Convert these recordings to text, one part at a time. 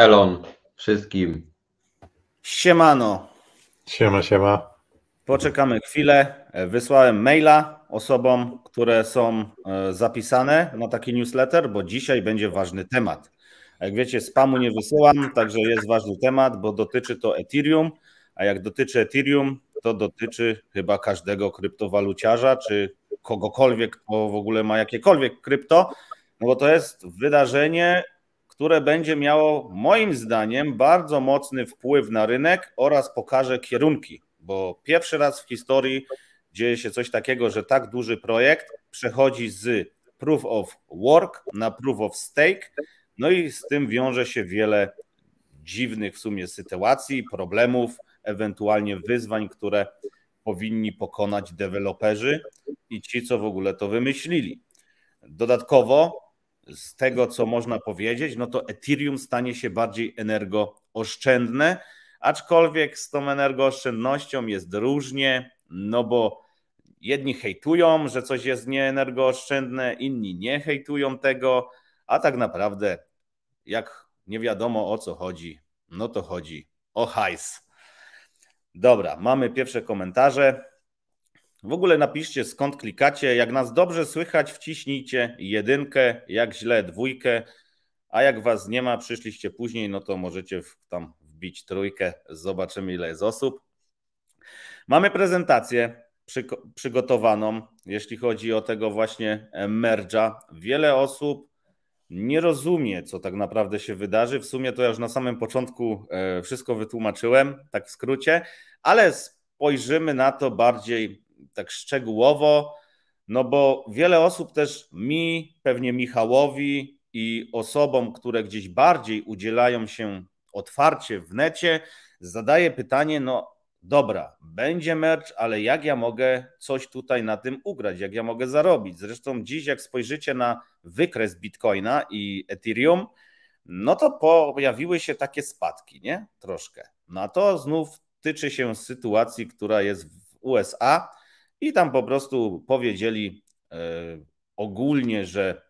Elon wszystkim. Siemano. Siema, siema. Poczekamy chwilę. E, wysłałem maila osobom, które są e, zapisane na taki newsletter, bo dzisiaj będzie ważny temat. Jak wiecie, spamu nie wysyłam, także jest ważny temat, bo dotyczy to Ethereum, a jak dotyczy Ethereum, to dotyczy chyba każdego kryptowaluciarza, czy kogokolwiek, kto w ogóle ma jakiekolwiek krypto, no bo to jest wydarzenie, które będzie miało moim zdaniem bardzo mocny wpływ na rynek oraz pokaże kierunki, bo pierwszy raz w historii dzieje się coś takiego, że tak duży projekt przechodzi z proof of work na proof of stake, no i z tym wiąże się wiele dziwnych w sumie sytuacji, problemów, ewentualnie wyzwań, które powinni pokonać deweloperzy i ci, co w ogóle to wymyślili. Dodatkowo z tego, co można powiedzieć, no to Ethereum stanie się bardziej energooszczędne, aczkolwiek z tą energooszczędnością jest różnie, no bo jedni hejtują, że coś jest nieenergooszczędne, inni nie hejtują tego, a tak naprawdę jak nie wiadomo o co chodzi, no to chodzi o hajs. Dobra, mamy pierwsze komentarze. W ogóle napiszcie skąd klikacie. Jak nas dobrze słychać, wciśnijcie jedynkę, jak źle dwójkę, a jak was nie ma, przyszliście później, no to możecie tam wbić trójkę. Zobaczymy ile jest osób. Mamy prezentację przygotowaną, jeśli chodzi o tego właśnie e, merge'a. Wiele osób nie rozumie, co tak naprawdę się wydarzy. W sumie to ja już na samym początku e, wszystko wytłumaczyłem, tak w skrócie, ale spojrzymy na to bardziej tak szczegółowo, no bo wiele osób też mi, pewnie Michałowi i osobom, które gdzieś bardziej udzielają się otwarcie w necie, zadaje pytanie, no dobra, będzie merch, ale jak ja mogę coś tutaj na tym ugrać, jak ja mogę zarobić? Zresztą dziś, jak spojrzycie na wykres Bitcoina i Ethereum, no to pojawiły się takie spadki, nie? Troszkę. No a to znów tyczy się sytuacji, która jest w USA, i tam po prostu powiedzieli e, ogólnie, że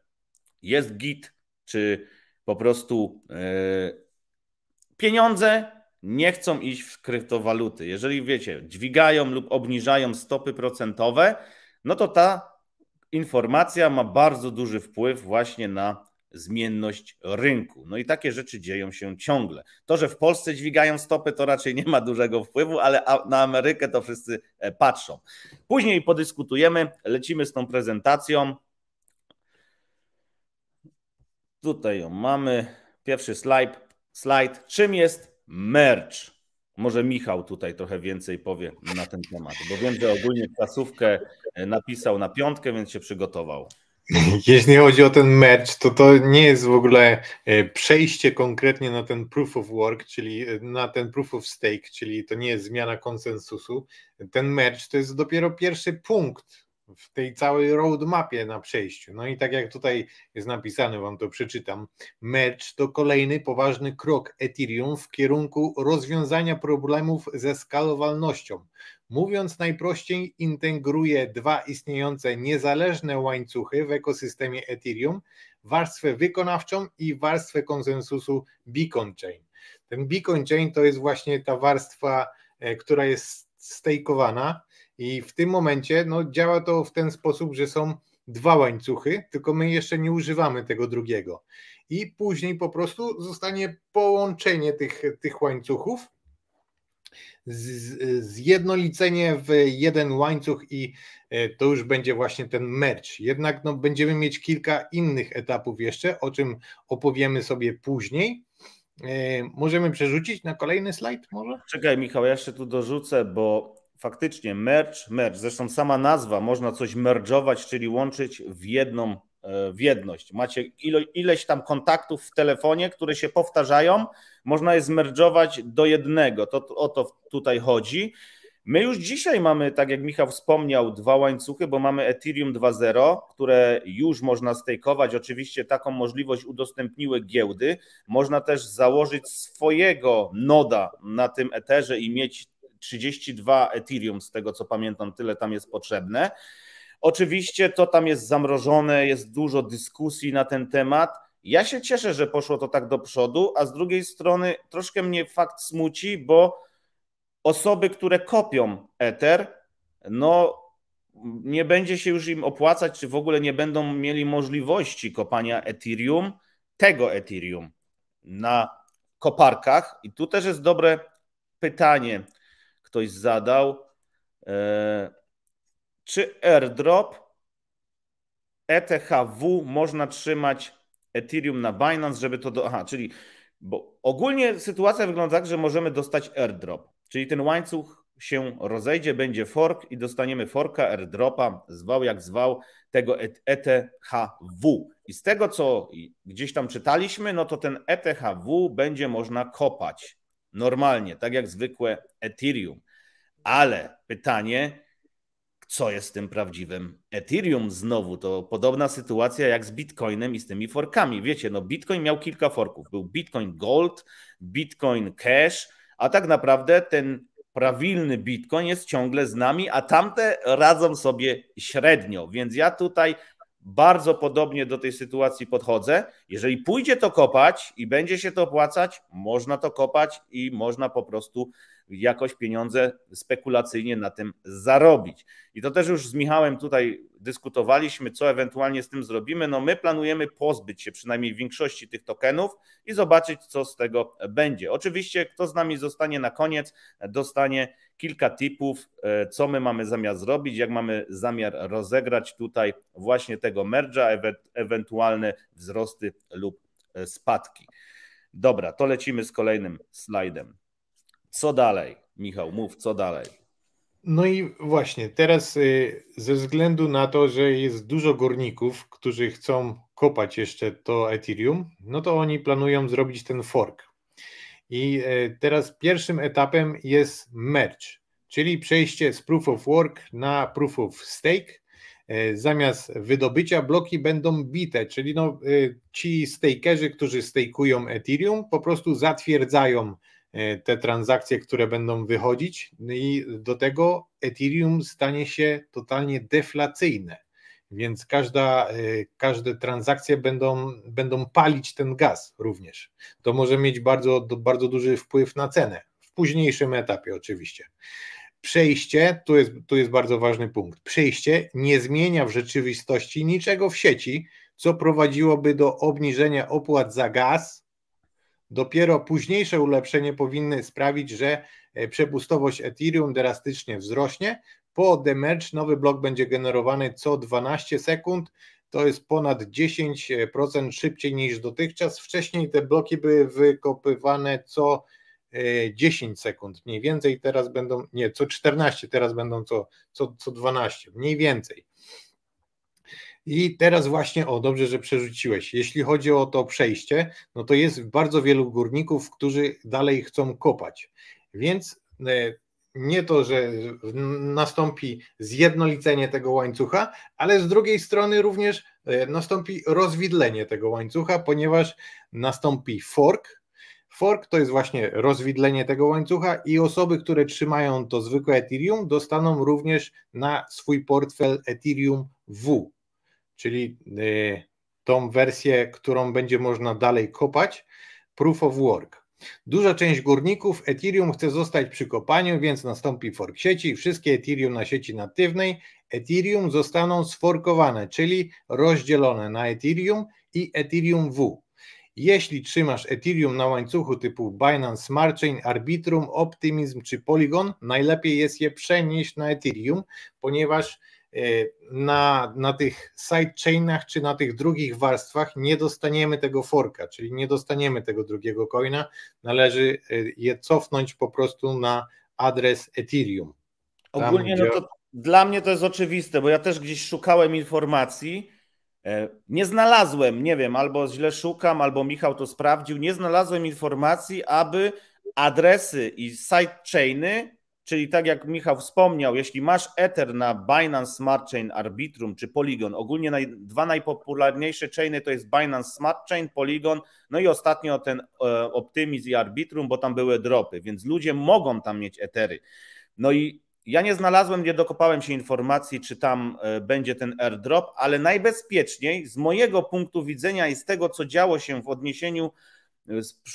jest git, czy po prostu e, pieniądze nie chcą iść w kryptowaluty. Jeżeli wiecie, dźwigają lub obniżają stopy procentowe, no to ta informacja ma bardzo duży wpływ właśnie na zmienność rynku. No i takie rzeczy dzieją się ciągle. To, że w Polsce dźwigają stopy, to raczej nie ma dużego wpływu, ale na Amerykę to wszyscy e, patrzą. Później podyskutujemy, lecimy z tą prezentacją. Tutaj ją mamy. Pierwszy slajd. slajd. Czym jest merch? Może Michał tutaj trochę więcej powie na ten temat, bo wiem, że ogólnie klasówkę e, napisał na piątkę, więc się przygotował. Jeśli chodzi o ten mecz, to to nie jest w ogóle e, przejście konkretnie na ten proof of work, czyli e, na ten proof of stake, czyli to nie jest zmiana konsensusu. Ten mecz to jest dopiero pierwszy punkt w tej całej roadmapie na przejściu. No i tak jak tutaj jest napisane, wam to przeczytam. Merch to kolejny poważny krok Ethereum w kierunku rozwiązania problemów ze skalowalnością. Mówiąc najprościej, integruje dwa istniejące niezależne łańcuchy w ekosystemie Ethereum, warstwę wykonawczą i warstwę konsensusu Beacon Chain. Ten Beacon Chain to jest właśnie ta warstwa, e, która jest stejkowana i w tym momencie no, działa to w ten sposób, że są dwa łańcuchy, tylko my jeszcze nie używamy tego drugiego. I później po prostu zostanie połączenie tych, tych łańcuchów, zjednolicenie w jeden łańcuch i e, to już będzie właśnie ten merch. Jednak no, będziemy mieć kilka innych etapów jeszcze, o czym opowiemy sobie później. E, możemy przerzucić na kolejny slajd może? Czekaj Michał, ja jeszcze tu dorzucę, bo faktycznie merge, merge, zresztą sama nazwa, można coś merge'ować, czyli łączyć w jedną, e, w jedność. Macie ilo, ileś tam kontaktów w telefonie, które się powtarzają, można je zmerdżować do jednego, to o to tutaj chodzi. My już dzisiaj mamy, tak jak Michał wspomniał, dwa łańcuchy, bo mamy Ethereum 2.0, które już można stejkować. Oczywiście taką możliwość udostępniły giełdy. Można też założyć swojego noda na tym Etherze i mieć 32 Ethereum, z tego co pamiętam, tyle tam jest potrzebne. Oczywiście to tam jest zamrożone, jest dużo dyskusji na ten temat. Ja się cieszę, że poszło to tak do przodu, a z drugiej strony troszkę mnie fakt smuci, bo osoby, które kopią Ether, no nie będzie się już im opłacać, czy w ogóle nie będą mieli możliwości kopania Ethereum, tego Ethereum na koparkach. I tu też jest dobre pytanie, ktoś zadał. E, czy airdrop ETHW można trzymać Ethereum na Binance, żeby to do. Aha, czyli bo ogólnie sytuacja wygląda tak, że możemy dostać airdrop, czyli ten łańcuch się rozejdzie, będzie fork i dostaniemy forka, airdropa, zwał jak zwał, tego ETHW. E I z tego, co gdzieś tam czytaliśmy, no to ten ETHW będzie można kopać normalnie, tak jak zwykłe Ethereum. Ale pytanie, co jest tym prawdziwym Ethereum znowu. To podobna sytuacja jak z Bitcoinem i z tymi forkami. Wiecie, no Bitcoin miał kilka forków. Był Bitcoin Gold, Bitcoin Cash, a tak naprawdę ten prawilny Bitcoin jest ciągle z nami, a tamte radzą sobie średnio. Więc ja tutaj bardzo podobnie do tej sytuacji podchodzę. Jeżeli pójdzie to kopać i będzie się to opłacać, można to kopać i można po prostu jakoś pieniądze spekulacyjnie na tym zarobić. I to też już z Michałem tutaj dyskutowaliśmy, co ewentualnie z tym zrobimy. No my planujemy pozbyć się przynajmniej większości tych tokenów i zobaczyć, co z tego będzie. Oczywiście, kto z nami zostanie na koniec, dostanie kilka tipów, e, co my mamy zamiar zrobić, jak mamy zamiar rozegrać tutaj właśnie tego merge'a, ewentualne wzrosty lub e, spadki. Dobra, to lecimy z kolejnym slajdem. Co dalej, Michał? Mów, co dalej? No i właśnie, teraz y, ze względu na to, że jest dużo górników, którzy chcą kopać jeszcze to Ethereum, no to oni planują zrobić ten fork. I y, teraz pierwszym etapem jest merge, czyli przejście z proof of work na proof of stake. Y, zamiast wydobycia bloki będą bite, czyli no, ci stakerzy, którzy stakeują Ethereum, po prostu zatwierdzają E, te transakcje, które będą wychodzić, no i do tego Ethereum stanie się totalnie deflacyjne. Więc każda, e, każde transakcje będą, będą palić ten gaz również. To może mieć bardzo, bardzo duży wpływ na cenę, w późniejszym etapie oczywiście. Przejście, tu jest, tu jest bardzo ważny punkt, przejście nie zmienia w rzeczywistości niczego w sieci, co prowadziłoby do obniżenia opłat za gaz Dopiero późniejsze ulepszenie powinny sprawić, że e, przepustowość Ethereum drastycznie wzrośnie. Po demerge nowy blok będzie generowany co 12 sekund. To jest ponad 10% szybciej niż dotychczas. Wcześniej te bloki były wykopywane co 10 e, sekund mniej więcej, teraz będą, nie, co 14, teraz będą co, co, co 12, mniej więcej. I teraz właśnie, o dobrze, że przerzuciłeś. Jeśli chodzi o to przejście, no to jest bardzo wielu górników, którzy dalej chcą kopać. Więc e, nie to, że nastąpi zjednolicenie tego łańcucha, ale z drugiej strony również e, nastąpi rozwidlenie tego łańcucha, ponieważ nastąpi fork. Fork to jest właśnie rozwidlenie tego łańcucha i osoby, które trzymają to zwykłe Ethereum, dostaną również na swój portfel Ethereum W, czyli y, tą wersję, którą będzie można dalej kopać, proof of work. Duża część górników Ethereum chce zostać przy kopaniu, więc nastąpi fork sieci. Wszystkie Ethereum na sieci natywnej Ethereum zostaną sforkowane, czyli rozdzielone na Ethereum i Ethereum W. Jeśli trzymasz Ethereum na łańcuchu typu Binance Smart Chain, Arbitrum, Optimism czy Polygon, najlepiej jest je przenieść na Ethereum, ponieważ Y, na, na tych sidechainach czy na tych drugich warstwach nie dostaniemy tego forka, czyli nie dostaniemy tego drugiego coina, należy y, je cofnąć po prostu na adres Ethereum. Tam, Ogólnie no gdzie... no to dla mnie to jest oczywiste, bo ja też gdzieś szukałem informacji, e, nie znalazłem, nie wiem, albo źle szukam, albo Michał to sprawdził, nie znalazłem informacji, aby adresy i sidechainy Czyli tak jak Michał wspomniał, jeśli masz Ether na Binance Smart Chain, Arbitrum czy Polygon, ogólnie naj, dwa najpopularniejsze chainy to jest Binance Smart Chain, Polygon, no i ostatnio ten e, i Arbitrum, bo tam były dropy, więc ludzie mogą tam mieć Ethery. No i ja nie znalazłem, nie dokopałem się informacji, czy tam e, będzie ten airdrop, ale najbezpieczniej z mojego punktu widzenia i z tego, co działo się w odniesieniu e,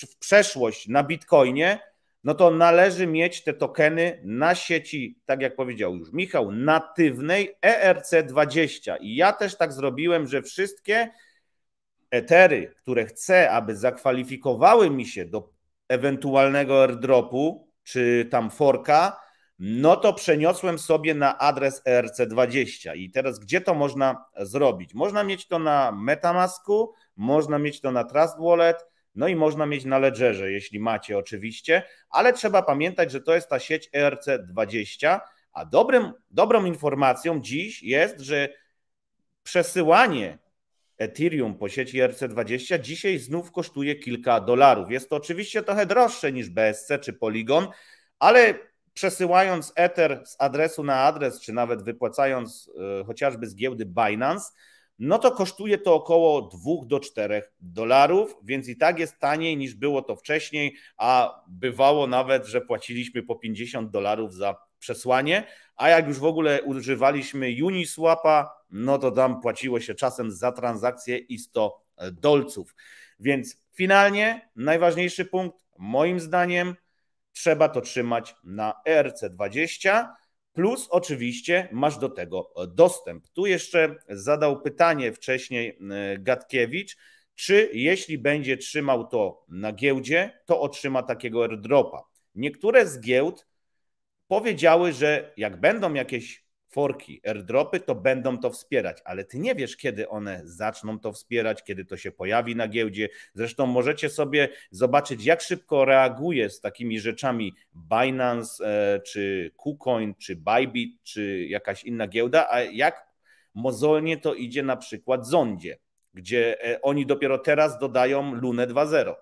w przeszłość na Bitcoinie, no to należy mieć te tokeny na sieci, tak jak powiedział już Michał, natywnej ERC20. I ja też tak zrobiłem, że wszystkie etery, które chcę, aby zakwalifikowały mi się do ewentualnego airdropu czy tam forka, no to przeniosłem sobie na adres ERC20. I teraz gdzie to można zrobić? Można mieć to na MetaMasku, można mieć to na Trust Wallet, no i można mieć na Ledgerze, jeśli macie oczywiście, ale trzeba pamiętać, że to jest ta sieć ERC20, a dobrym, dobrą informacją dziś jest, że przesyłanie Ethereum po sieci ERC20 dzisiaj znów kosztuje kilka dolarów. Jest to oczywiście trochę droższe niż BSC czy Polygon, ale przesyłając Ether z adresu na adres, czy nawet wypłacając e, chociażby z giełdy Binance, no to kosztuje to około 2 do 4 dolarów, więc i tak jest taniej niż było to wcześniej, a bywało nawet, że płaciliśmy po 50 dolarów za przesłanie, a jak już w ogóle używaliśmy Uniswapa, no to tam płaciło się czasem za transakcję i 100 dolców. Więc finalnie najważniejszy punkt, moim zdaniem, trzeba to trzymać na ERC20 Plus oczywiście masz do tego e, dostęp. Tu jeszcze zadał pytanie wcześniej e, Gatkiewicz, czy jeśli będzie trzymał to na giełdzie, to otrzyma takiego airdropa. Niektóre z giełd powiedziały, że jak będą jakieś forki, airdropy, to będą to wspierać, ale ty nie wiesz, kiedy one zaczną to wspierać, kiedy to się pojawi na giełdzie. Zresztą możecie sobie zobaczyć, jak szybko reaguje z takimi rzeczami Binance, e, czy KuCoin, czy Bybit, czy jakaś inna giełda, a jak mozolnie to idzie na przykład Zondzie, gdzie e, oni dopiero teraz dodają Lunę 2.0.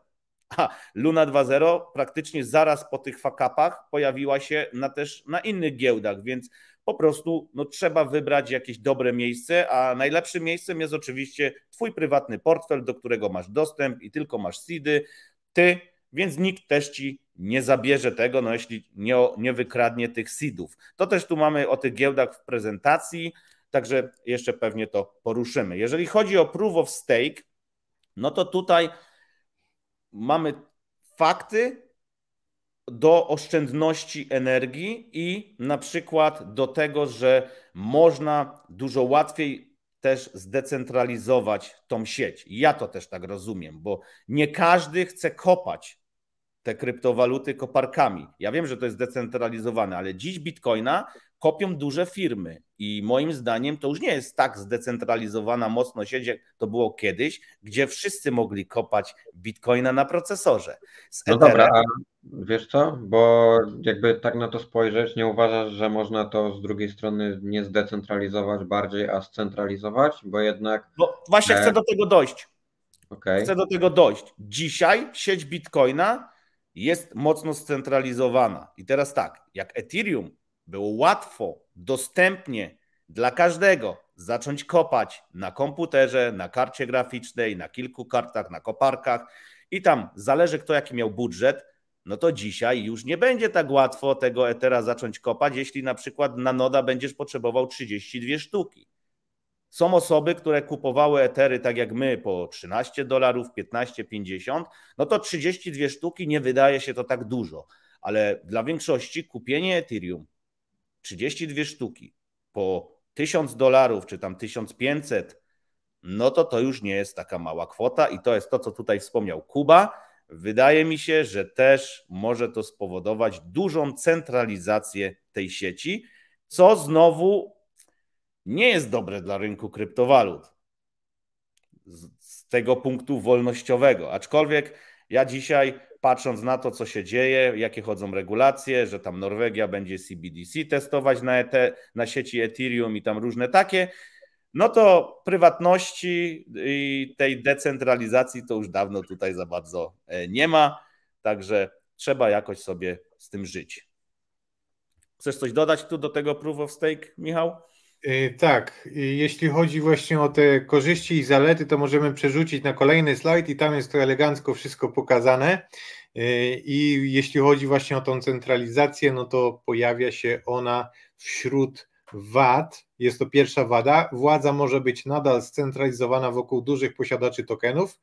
A Luna 2.0 praktycznie zaraz po tych fakapach pojawiła się na też na innych giełdach, więc po prostu no, trzeba wybrać jakieś dobre miejsce, a najlepszym miejscem jest oczywiście Twój prywatny portfel, do którego masz dostęp i tylko masz seedy, Ty, więc nikt też Ci nie zabierze tego, no jeśli nie, nie wykradnie tych seedów. To też tu mamy o tych giełdach w prezentacji, także jeszcze pewnie to poruszymy. Jeżeli chodzi o proof of stake, no to tutaj mamy fakty, do oszczędności energii i na przykład do tego, że można dużo łatwiej też zdecentralizować tą sieć. Ja to też tak rozumiem, bo nie każdy chce kopać te kryptowaluty koparkami. Ja wiem, że to jest zdecentralizowane, ale dziś bitcoina kopią duże firmy i moim zdaniem to już nie jest tak zdecentralizowana mocno sieć, jak to było kiedyś, gdzie wszyscy mogli kopać bitcoina na procesorze. Z no dobra, Wiesz co, bo jakby tak na to spojrzeć, nie uważasz, że można to z drugiej strony nie zdecentralizować bardziej, a scentralizować, bo jednak. No właśnie e, chcę do tego dojść. Okay. Chcę do tego dojść. Dzisiaj sieć Bitcoina jest mocno scentralizowana. I teraz tak, jak Ethereum było łatwo, dostępnie dla każdego zacząć kopać na komputerze, na karcie graficznej, na kilku kartach, na koparkach i tam zależy kto jaki miał budżet no to dzisiaj już nie będzie tak łatwo tego etera zacząć kopać, jeśli na przykład na noda będziesz potrzebował 32 sztuki. Są osoby, które kupowały etery tak jak my po 13 dolarów, 15, 50, no to 32 sztuki nie wydaje się to tak dużo, ale dla większości kupienie Ethereum 32 sztuki po 1000 dolarów czy tam 1500, no to to już nie jest taka mała kwota i to jest to, co tutaj wspomniał Kuba Wydaje mi się, że też może to spowodować dużą centralizację tej sieci, co znowu nie jest dobre dla rynku kryptowalut z, tego punktu wolnościowego. Aczkolwiek ja dzisiaj, patrząc na to, co się dzieje, jakie chodzą regulacje, że tam Norwegia będzie CBDC testować na, ET, na sieci Ethereum i tam różne takie, no to prywatności i tej decentralizacji to już dawno tutaj za bardzo e, nie ma, także trzeba jakoś sobie z tym żyć. Chcesz coś dodać tu do tego proof of stake, Michał? E, tak, e, jeśli chodzi właśnie o te korzyści i zalety, to możemy przerzucić na kolejny slajd i tam jest to elegancko wszystko pokazane. I jeśli chodzi właśnie o tą centralizację, no to pojawia się ona wśród wad, jest to pierwsza wada. Władza może być nadal scentralizowana wokół dużych posiadaczy tokenów.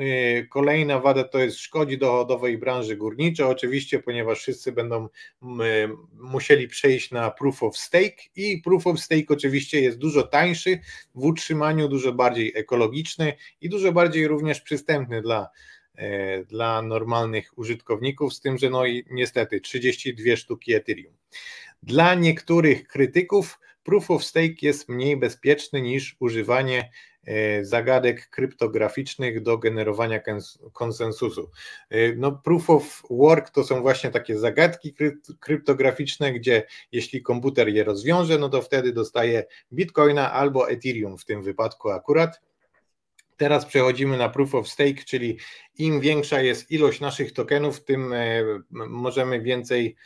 Y, kolejna wada to jest szkodzi dochodowej branży górniczej, oczywiście, ponieważ wszyscy będą y, musieli przejść na proof of stake i proof of stake oczywiście jest dużo tańszy w utrzymaniu, dużo bardziej ekologiczny i dużo bardziej również przystępny dla y, dla normalnych użytkowników, z tym, że no i niestety 32 sztuki Ethereum. Dla niektórych krytyków Proof of Stake jest mniej bezpieczny niż używanie e, zagadek kryptograficznych do generowania konsensusu. E, no, proof of work to są właśnie takie zagadki kryptograficzne, gdzie jeśli komputer je rozwiąże, no to wtedy dostaje bitcoina albo Ethereum w tym wypadku akurat. Teraz przechodzimy na proof of stake, czyli im większa jest ilość naszych tokenów, tym e, możemy więcej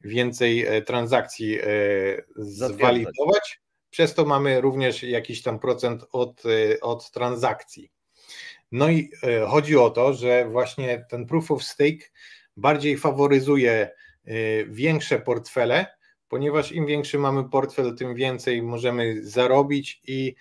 więcej e, transakcji e, zwalidować. Przez to mamy również jakiś tam procent od, e, od transakcji. No i chodzi o to, że właśnie ten proof of stake bardziej faworyzuje większe portfele, ponieważ im większy mamy portfel, tym więcej możemy zarobić i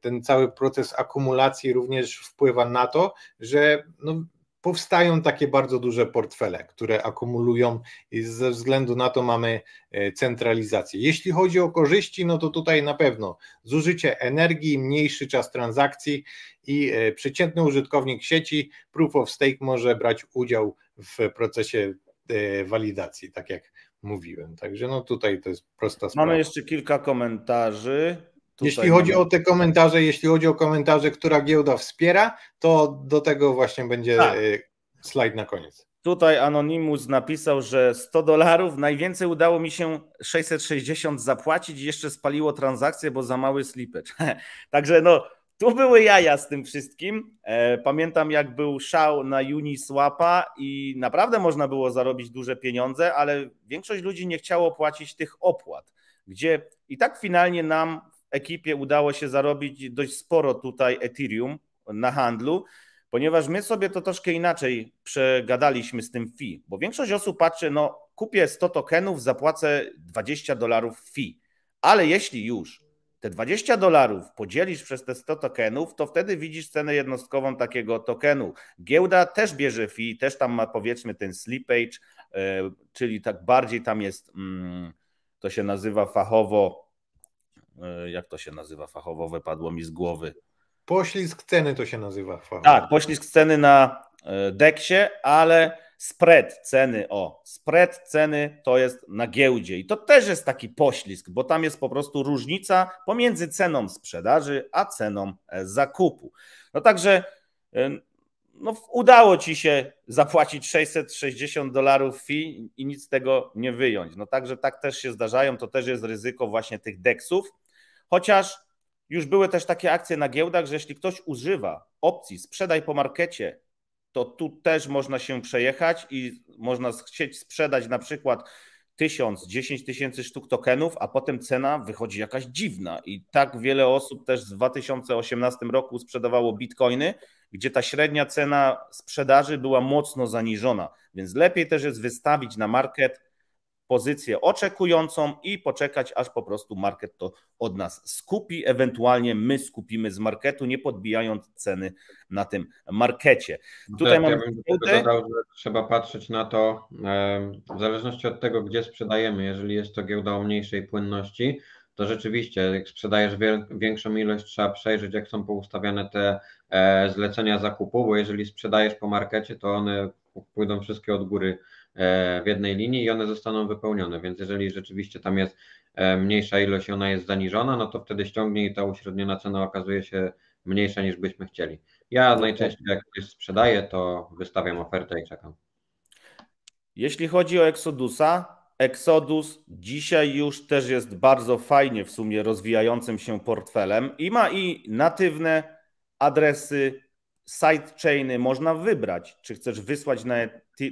ten cały proces akumulacji również wpływa na to, że no, powstają takie bardzo duże portfele, które akumulują i ze względu na to mamy e, centralizację. Jeśli chodzi o korzyści, no to tutaj na pewno zużycie energii, mniejszy czas transakcji i e, przeciętny użytkownik sieci Proof of Stake może brać udział w procesie e, walidacji, tak jak mówiłem. Także no tutaj to jest prosta sprawa. Mamy jeszcze kilka komentarzy. Jeśli chodzi mamy... o te komentarze, jeśli chodzi o komentarze, która giełda wspiera, to do tego właśnie będzie tak. E, slajd na koniec. Tutaj Anonimus napisał, że 100 dolarów, najwięcej udało mi się 660 zapłacić i jeszcze spaliło transakcję, bo za mały slippage. Także no, tu były jaja z tym wszystkim. E, pamiętam jak był szał na Uniswapa i naprawdę można było zarobić duże pieniądze, ale większość ludzi nie chciało płacić tych opłat, gdzie i tak finalnie nam ekipie udało się zarobić dość sporo tutaj Ethereum na handlu, ponieważ my sobie to troszkę inaczej przegadaliśmy z tym fee, bo większość osób patrzy, no kupię 100 tokenów, zapłacę 20 dolarów fee, ale jeśli już te 20 dolarów podzielisz przez te 100 tokenów, to wtedy widzisz cenę jednostkową takiego tokenu. Giełda też bierze fee, też tam ma powiedzmy ten slippage, e, czyli tak bardziej tam jest, mm, to się nazywa fachowo E, jak to się nazywa fachowo, wypadło mi z głowy. Poślizg ceny to się nazywa fachowo. Tak, poślizg ceny na e, deksie, ale spread ceny, o, spread ceny to jest na giełdzie i to też jest taki poślizg, bo tam jest po prostu różnica pomiędzy ceną sprzedaży a ceną e, zakupu. No także no, udało ci się zapłacić 660 dolarów fee i nic z tego nie wyjąć. No także tak też się zdarzają, to też jest ryzyko właśnie tych deksów. Chociaż już były też takie akcje na giełdach, że jeśli ktoś używa opcji sprzedaj po markecie, to tu też można się przejechać i można chcieć sprzedać na przykład 1000, 10 tysięcy sztuk tokenów, a potem cena wychodzi jakaś dziwna. I tak wiele osób też w 2018 roku sprzedawało bitcoiny, gdzie ta średnia cena sprzedaży była mocno zaniżona. Więc lepiej też jest wystawić na market pozycję oczekującą i poczekać, aż po prostu market to od nas skupi, ewentualnie my skupimy z marketu, nie podbijając ceny na tym markecie. No Tutaj tak, mamy ja bym dodał, że trzeba patrzeć na to w zależności od tego, gdzie sprzedajemy. Jeżeli jest to giełda o mniejszej płynności, to rzeczywiście, jak sprzedajesz większą ilość, trzeba przejrzeć, jak są poustawiane te e, zlecenia zakupu, bo jeżeli sprzedajesz po markecie, to one pójdą wszystkie od góry E, w jednej linii i one zostaną wypełnione, więc jeżeli rzeczywiście tam jest e, mniejsza ilość i ona jest zaniżona, no to wtedy ściągnie i ta uśredniona cena okazuje się mniejsza niż byśmy chcieli. Ja najczęściej jak ktoś sprzedaje, to wystawiam ofertę i czekam. Jeśli chodzi o Exodusa, Exodus dzisiaj już też jest bardzo fajnie w sumie rozwijającym się portfelem i ma i natywne adresy, sidechainy można wybrać, czy chcesz wysłać na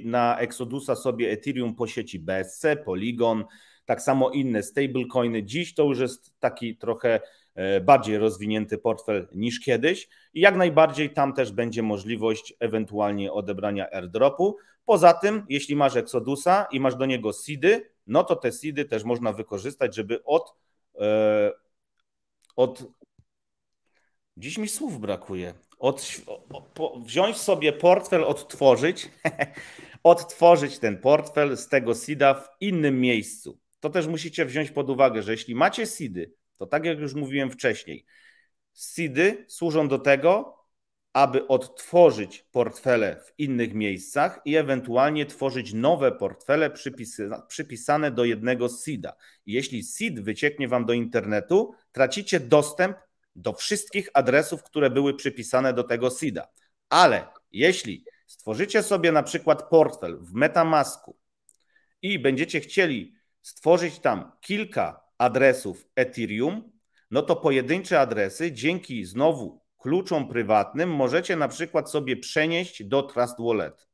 na Exodusa sobie Ethereum po sieci BSC, Polygon, tak samo inne stablecoiny. Dziś to już jest taki trochę e, bardziej rozwinięty portfel niż kiedyś i jak najbardziej tam też będzie możliwość ewentualnie odebrania airdropu. Poza tym, jeśli masz Exodusa i masz do niego seedy, no to te seedy też można wykorzystać, żeby od, e, od Dziś mi słów brakuje od, po, wziąć sobie portfel, odtworzyć, odtworzyć ten portfel z tego SIDA w innym miejscu. To też musicie wziąć pod uwagę, że jeśli macie SIDy, to tak jak już mówiłem wcześniej, SIDy służą do tego, aby odtworzyć portfele w innych miejscach i ewentualnie tworzyć nowe portfele przypisane do jednego SIDA. Jeśli SID wycieknie Wam do internetu, tracicie dostęp do wszystkich adresów, które były przypisane do tego SIDA. Ale jeśli stworzycie sobie na przykład portfel w MetaMasku i będziecie chcieli stworzyć tam kilka adresów Ethereum, no to pojedyncze adresy dzięki znowu kluczom prywatnym możecie na przykład sobie przenieść do Trust Wallet.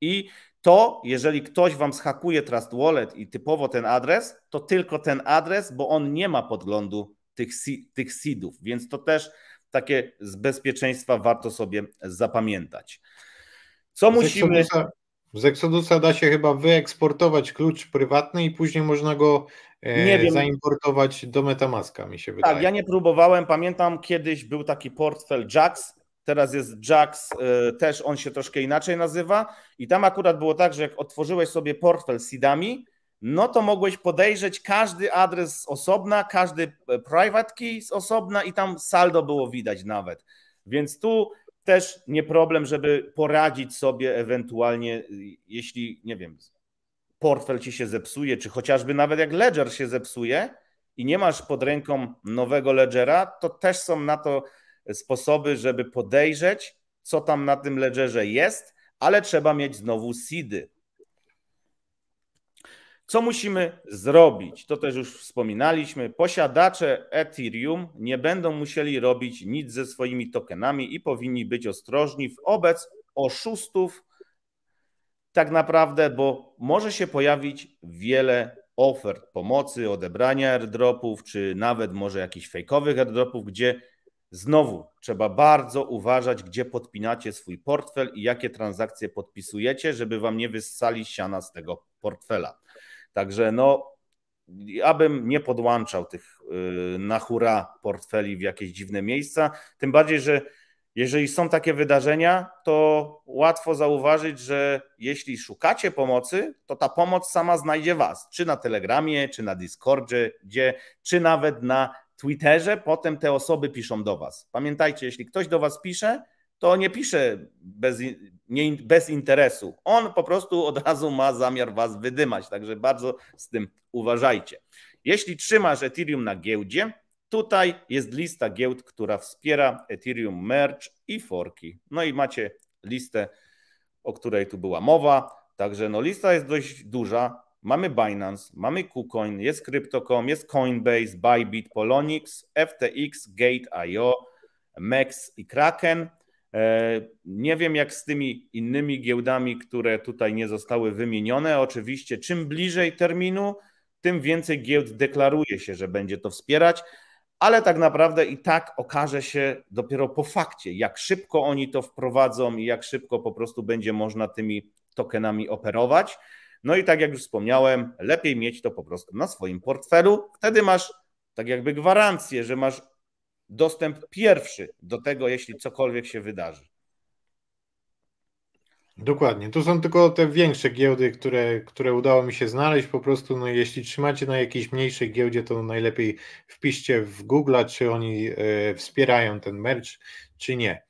I to, jeżeli ktoś wam schakuje Trust Wallet i typowo ten adres, to tylko ten adres, bo on nie ma podglądu tych, tych seedów, więc to też takie z bezpieczeństwa warto sobie zapamiętać. Co z musimy. Exodusa, z Exodusa da się chyba wyeksportować klucz prywatny i później można go e, zaimportować do Metamaska, mi się tak, wydaje. Tak, ja nie próbowałem. Pamiętam kiedyś był taki portfel Jax, teraz jest Jax, e, też on się troszkę inaczej nazywa. I tam akurat było tak, że jak otworzyłeś sobie portfel seedami, no to mogłeś podejrzeć każdy adres osobna, każdy e, private key z osobna i tam saldo było widać nawet. Więc tu też nie problem, żeby poradzić sobie ewentualnie, e, jeśli, nie wiem, portfel ci się zepsuje, czy chociażby nawet jak ledger się zepsuje i nie masz pod ręką nowego ledgera, to też są na to sposoby, żeby podejrzeć, co tam na tym ledgerze jest, ale trzeba mieć znowu SIDy. Co musimy zrobić? To też już wspominaliśmy. Posiadacze Ethereum nie będą musieli robić nic ze swoimi tokenami i powinni być ostrożni wobec oszustów, tak naprawdę, bo może się pojawić wiele ofert pomocy, odebrania airdropów, czy nawet może jakichś fejkowych airdropów, gdzie Znowu trzeba bardzo uważać, gdzie podpinacie swój portfel i jakie transakcje podpisujecie, żeby wam nie wyssali siana z tego portfela. Także no, ja bym nie podłączał tych y, na hura portfeli w jakieś dziwne miejsca. Tym bardziej, że jeżeli są takie wydarzenia, to łatwo zauważyć, że jeśli szukacie pomocy, to ta pomoc sama znajdzie Was, czy na Telegramie, czy na Discordzie, gdzie, czy nawet na Twitterze. Potem te osoby piszą do Was. Pamiętajcie, jeśli ktoś do Was pisze, to nie pisze bez, nie, bez interesu. On po prostu od razu ma zamiar was wydymać, także bardzo z tym uważajcie. Jeśli trzymasz Ethereum na giełdzie, tutaj jest lista giełd, która wspiera Ethereum merch i forki. No i macie listę, o której tu była mowa. Także no lista jest dość duża. Mamy Binance, mamy KuCoin, jest Crypto.com, jest Coinbase, Bybit, Polonix, FTX, Gate.io, Mex i Kraken – E, nie wiem, jak z tymi innymi giełdami, które tutaj nie zostały wymienione. Oczywiście, czym bliżej terminu, tym więcej giełd deklaruje się, że będzie to wspierać, ale tak naprawdę i tak okaże się dopiero po fakcie, jak szybko oni to wprowadzą i jak szybko po prostu będzie można tymi tokenami operować. No i tak jak już wspomniałem, lepiej mieć to po prostu na swoim portfelu. Wtedy masz tak jakby gwarancję, że masz dostęp pierwszy do tego, jeśli cokolwiek się wydarzy. Dokładnie. To są tylko te większe giełdy, które, które udało mi się znaleźć. Po prostu, no, jeśli trzymacie na jakiejś mniejszej giełdzie, to najlepiej wpiszcie w Google, czy oni y, wspierają ten merch, czy nie.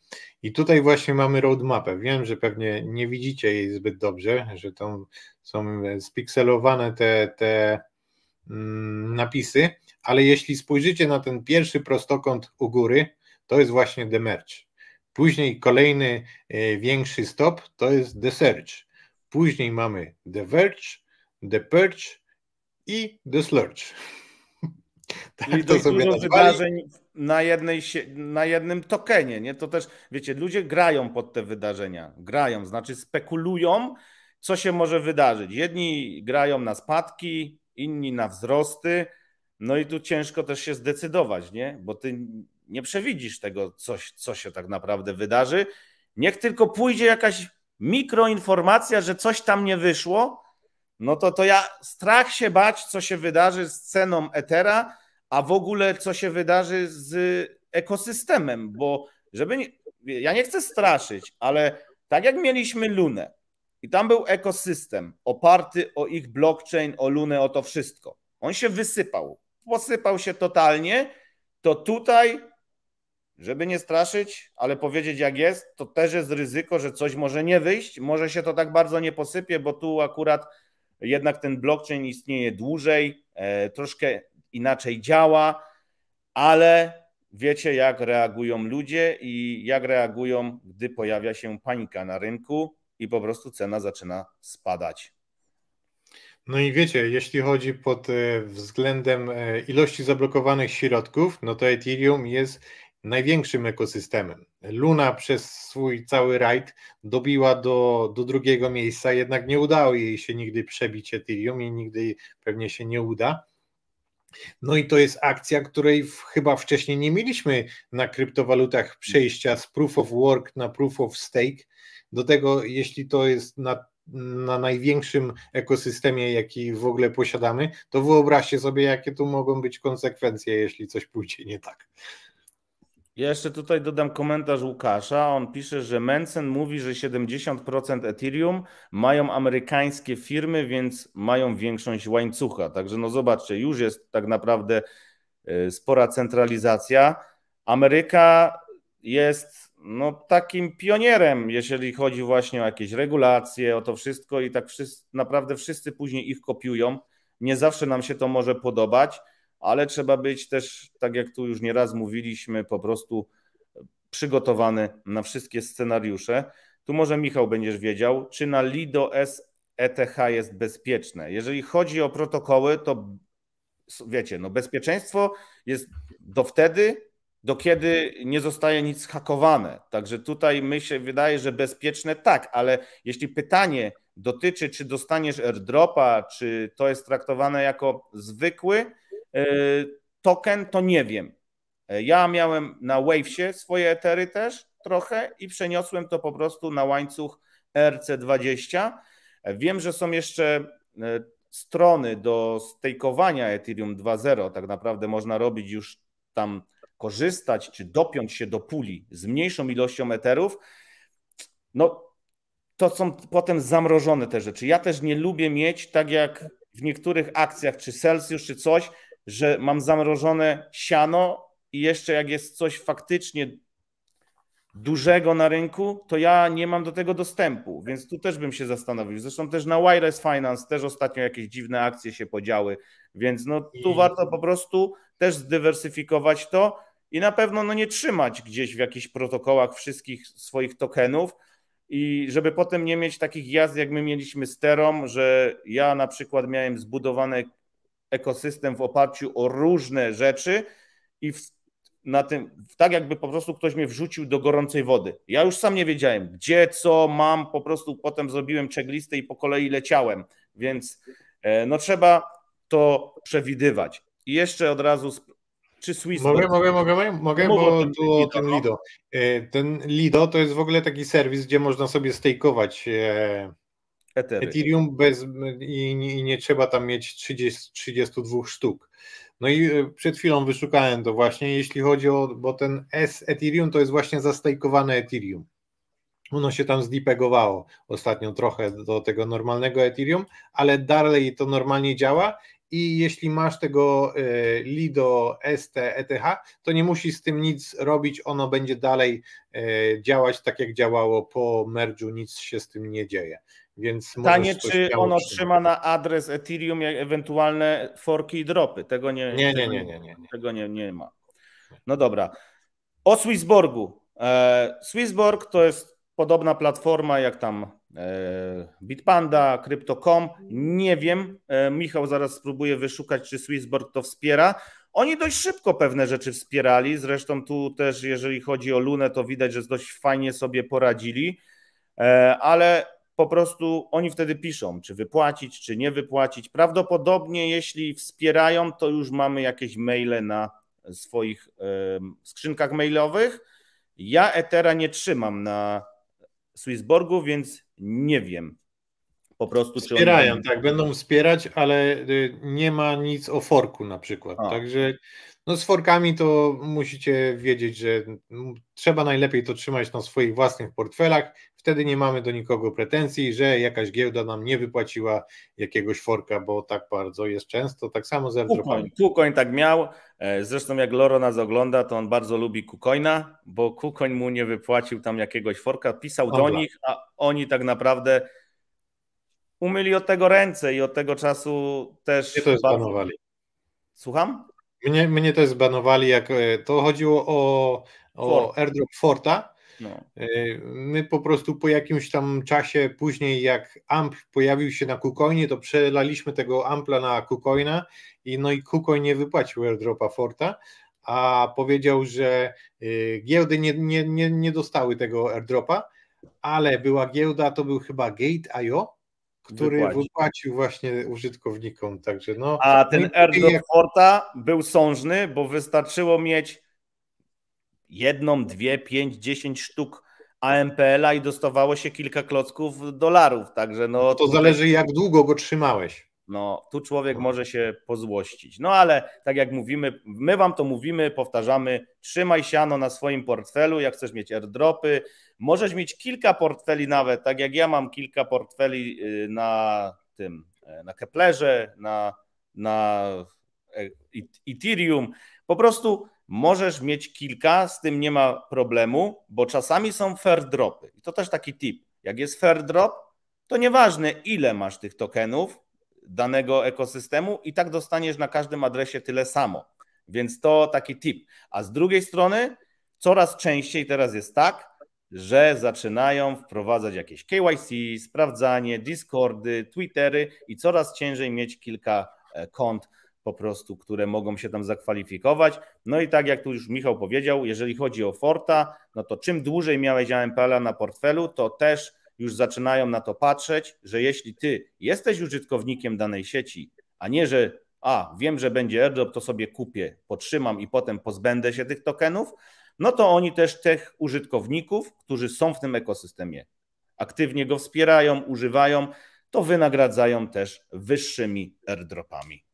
I tutaj właśnie mamy roadmapę. Wiem, że pewnie nie widzicie jej zbyt dobrze, że tam są spikselowane te, te mm, napisy, ale jeśli spojrzycie na ten pierwszy prostokąt u góry, to jest właśnie the merge. Później kolejny e, większy stop to jest the Search. Później mamy the Perch i Slurge. Tak Czyli to sobie dużo wydarzeń na, jednej, na jednym tokenie, nie? To też, wiecie, ludzie grają pod te wydarzenia. Grają, znaczy spekulują, co się może wydarzyć. Jedni grają na spadki, inni na wzrosty. No i tu ciężko też się zdecydować, nie? Bo ty nie przewidzisz tego, co, co się tak naprawdę wydarzy. Niech tylko pójdzie jakaś mikroinformacja, że coś tam nie wyszło, no to to ja strach się bać, co się wydarzy z ceną Etera, a w ogóle co się wydarzy z ekosystemem, bo żeby nie, ja nie chcę straszyć, ale tak jak mieliśmy Lunę, i tam był ekosystem oparty o ich blockchain, o Lunę, o to wszystko. On się wysypał. Posypał się totalnie. To tutaj, żeby nie straszyć, ale powiedzieć jak jest, to też jest ryzyko, że coś może nie wyjść. Może się to tak bardzo nie posypie, bo tu akurat jednak ten blockchain istnieje dłużej, e, troszkę inaczej działa, ale wiecie, jak reagują ludzie i jak reagują, gdy pojawia się panika na rynku i po prostu cena zaczyna spadać. No i wiecie, jeśli chodzi pod e, względem e, ilości zablokowanych środków, no to Ethereum jest największym ekosystemem. Luna przez swój cały rajd dobiła do, do drugiego miejsca, jednak nie udało jej się nigdy przebić Ethereum i nigdy pewnie się nie uda. No i to jest akcja, której w, chyba wcześniej nie mieliśmy na kryptowalutach przejścia z proof of work na proof of stake. Do tego, jeśli to jest na, na największym ekosystemie, jaki w ogóle posiadamy, to wyobraźcie sobie, jakie tu mogą być konsekwencje, jeśli coś pójdzie nie tak jeszcze tutaj dodam komentarz Łukasza. On pisze, że Mencen mówi, że 70% Ethereum mają amerykańskie firmy, więc mają większość łańcucha. Także no zobaczcie, już jest tak naprawdę e, spora centralizacja. Ameryka jest no, takim pionierem, jeżeli chodzi właśnie o jakieś regulacje, o to wszystko i tak wszyscy, naprawdę wszyscy później ich kopiują. Nie zawsze nam się to może podobać ale trzeba być też, tak jak tu już nieraz mówiliśmy, po prostu przygotowany na wszystkie scenariusze. Tu może Michał będziesz wiedział, czy na Lido S ETH jest bezpieczne. Jeżeli chodzi o protokoły, to wiecie, no bezpieczeństwo jest do wtedy, do kiedy nie zostaje nic hakowane. Także tutaj my się wydaje, że bezpieczne tak, ale jeśli pytanie dotyczy, czy dostaniesz airdropa, czy to jest traktowane jako zwykły E, token to nie wiem. E, ja miałem na Wavesie swoje etery też trochę i przeniosłem to po prostu na łańcuch RC20. E, wiem, że są jeszcze strony do stejkowania Ethereum 2.0. Tak naprawdę można robić już tam korzystać czy dopiąć się do puli z mniejszą ilością eterów. No to są potem zamrożone te rzeczy. Ja też nie lubię mieć tak jak w niektórych akcjach, czy Celsius, czy coś, że mam zamrożone siano i jeszcze jak jest coś faktycznie dużego na rynku, to ja nie mam do tego dostępu, więc tu też bym się zastanowił. Zresztą też na Wireless Finance też ostatnio jakieś dziwne akcje się podziały, więc no tu I... warto po prostu też zdywersyfikować to i na pewno no nie trzymać gdzieś w jakichś protokołach wszystkich swoich tokenów i żeby potem nie mieć takich jazd, jak my mieliśmy z Terą, że ja na przykład miałem zbudowane ekosystem w oparciu o różne rzeczy i w, na tym, tak jakby po prostu ktoś mnie wrzucił do gorącej wody. Ja już sam nie wiedziałem, gdzie, co mam, po prostu potem zrobiłem checklistę i po kolei leciałem, więc e, no trzeba to przewidywać. I jeszcze od razu czy Swiss. Mogę, mogę, mogę, mogę, bo tu ten Lido. No. E, ten Lido to jest w ogóle taki serwis, gdzie można sobie stejkować e, Ethery. Ethereum bez, i, i, nie trzeba tam mieć 30, 32 sztuk. No i e, przed chwilą wyszukałem to właśnie, jeśli chodzi o, bo ten S Ethereum to jest właśnie zastajkowane Ethereum. Ono się tam zdipegowało ostatnio trochę do tego normalnego Ethereum, ale dalej to normalnie działa i jeśli masz tego e, Lido, ST, ETH, to nie musisz z tym nic robić, ono będzie dalej e, działać tak jak działało po merge'u, nic się z tym nie dzieje. Więc Pytanie, czy ono trzyma. na adres Ethereum ewentualne forki i dropy. Tego nie, nie, nie, nie, nie, nie, nie. Tego nie, nie ma. No dobra. O Swissborgu. E, Swissborg to jest podobna platforma jak tam Bitpanda, Crypto.com, nie wiem. E, Michał zaraz spróbuje wyszukać, czy Swissborg to wspiera. Oni dość szybko pewne rzeczy wspierali, zresztą tu też, jeżeli chodzi o Lunę, to widać, że dość fajnie sobie poradzili, e, ale po prostu oni wtedy piszą, czy wypłacić, czy nie wypłacić. Prawdopodobnie, jeśli wspierają, to już mamy jakieś maile na swoich e, skrzynkach mailowych. Ja Ethera nie trzymam na Swissborgu, więc nie wiem. Po prostu Wspierają, on... tak, będą wspierać, ale y, nie ma nic o forku na przykład. A. Także no z forkami to musicie wiedzieć, że mm, trzeba najlepiej to trzymać na swoich własnych portfelach, wtedy nie mamy do nikogo pretensji, że jakaś giełda nam nie wypłaciła jakiegoś forka, bo tak bardzo jest często. Tak samo z airdropami. Kukoń tak miał. E, zresztą jak Loro nas ogląda, to on bardzo lubi Kukoina, bo Kukoń mu nie wypłacił tam jakiegoś forka, pisał do nich, a oni tak naprawdę umyli od tego ręce i od tego czasu też... Nie to zbanowali. Bardzo... Słucham? Mnie, mnie też zbanowali, jak e, to chodziło o, o airdrop Forta, no. E, my po prostu po jakimś tam czasie później, jak AMP pojawił się na KuCoinie, to przelaliśmy tego AMPla na KuCoina i no i KuCoin nie wypłacił airdropa Forta, a powiedział, że y, giełdy nie, nie, nie, nie dostały tego airdropa, ale była giełda, to był chyba Gate.io, który wypłacił właśnie użytkownikom. Także no, A ten no airdrop jak... Forta był sążny, bo wystarczyło mieć jedną, dwie, pięć, dziesięć sztuk AMPL-a i dostawało się kilka klocków dolarów, także no... To zależy jak długo go trzymałeś. No, tu człowiek no. może się pozłościć. No ale tak jak mówimy, my wam to mówimy, powtarzamy, trzymaj siano na swoim portfelu, jak chcesz mieć airdropy, możesz mieć kilka portfeli nawet, tak jak ja mam kilka portfeli y, na tym, e, na Keplerze, na, na e, Ethereum, po prostu Możesz mieć kilka, z tym nie ma problemu, bo czasami są fair dropy. I to też taki tip. Jak jest fair drop, to nieważne ile masz tych tokenów danego ekosystemu i tak dostaniesz na każdym adresie tyle samo. Więc to taki tip. A z drugiej strony coraz częściej teraz jest tak, że zaczynają wprowadzać jakieś KYC, sprawdzanie, Discordy, Twittery i coraz ciężej mieć kilka e, kont po prostu, które mogą się tam zakwalifikować. No i tak jak tu już Michał powiedział, jeżeli chodzi o Forta, no to czym dłużej miałeś AMPL-a na portfelu, to też już zaczynają na to patrzeć, że jeśli ty jesteś użytkownikiem danej sieci, a nie, że a wiem, że będzie airdrop, to sobie kupię, potrzymam i potem pozbędę się tych tokenów, no to oni też tych użytkowników, którzy są w tym ekosystemie, aktywnie go wspierają, używają, to wynagradzają też wyższymi airdropami.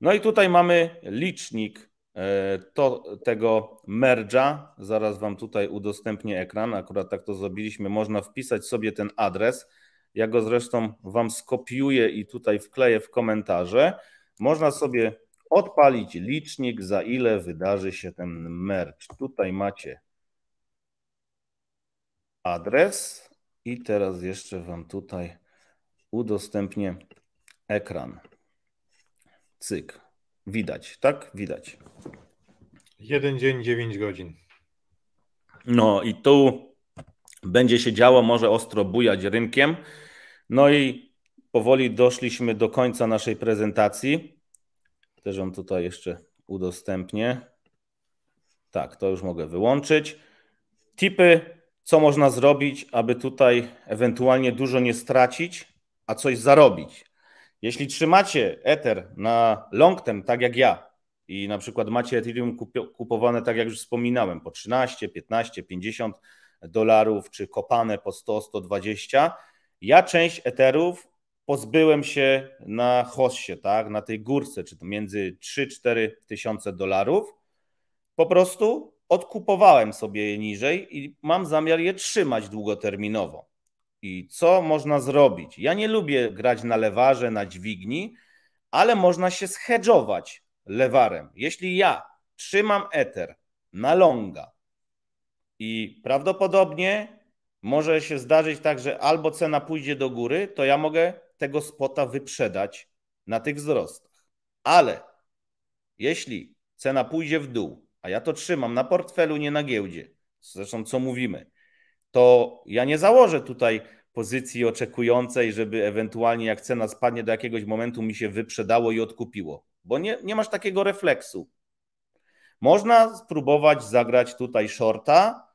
No i tutaj mamy licznik e, to, tego merge'a. Zaraz Wam tutaj udostępnię ekran. Akurat tak to zrobiliśmy. Można wpisać sobie ten adres. Ja go zresztą Wam skopiuję i tutaj wkleję w komentarze. Można sobie odpalić licznik, za ile wydarzy się ten merge. Tutaj macie adres i teraz jeszcze Wam tutaj udostępnię ekran. Cyk. Widać, tak? Widać. Jeden dzień, dziewięć godzin. No i tu będzie się działo, może ostro bujać rynkiem. No i powoli doszliśmy do końca naszej prezentacji. Też ją tutaj jeszcze udostępnię. Tak, to już mogę wyłączyć. Tipy, co można zrobić, aby tutaj ewentualnie dużo nie stracić, a coś zarobić. Jeśli trzymacie Ether na long term, tak jak ja, i na przykład macie Ethereum kupowane, tak jak już wspominałem, po 13, 15, 50 dolarów, czy kopane po 100, 120, ja część Etherów pozbyłem się na hossie, tak, na tej górce, czy to między 3-4 tysiące dolarów, po prostu odkupowałem sobie je niżej i mam zamiar je trzymać długoterminowo. I co można zrobić? Ja nie lubię grać na lewarze, na dźwigni, ale można się schedżować lewarem. Jeśli ja trzymam eter na longa i prawdopodobnie może się zdarzyć tak, że albo cena pójdzie do góry, to ja mogę tego spota wyprzedać na tych wzrostach. Ale jeśli cena pójdzie w dół, a ja to trzymam na portfelu, nie na giełdzie, zresztą co mówimy, to ja nie założę tutaj pozycji oczekującej, żeby ewentualnie jak cena spadnie do jakiegoś momentu mi się wyprzedało i odkupiło, bo nie, nie masz takiego refleksu. Można spróbować zagrać tutaj shorta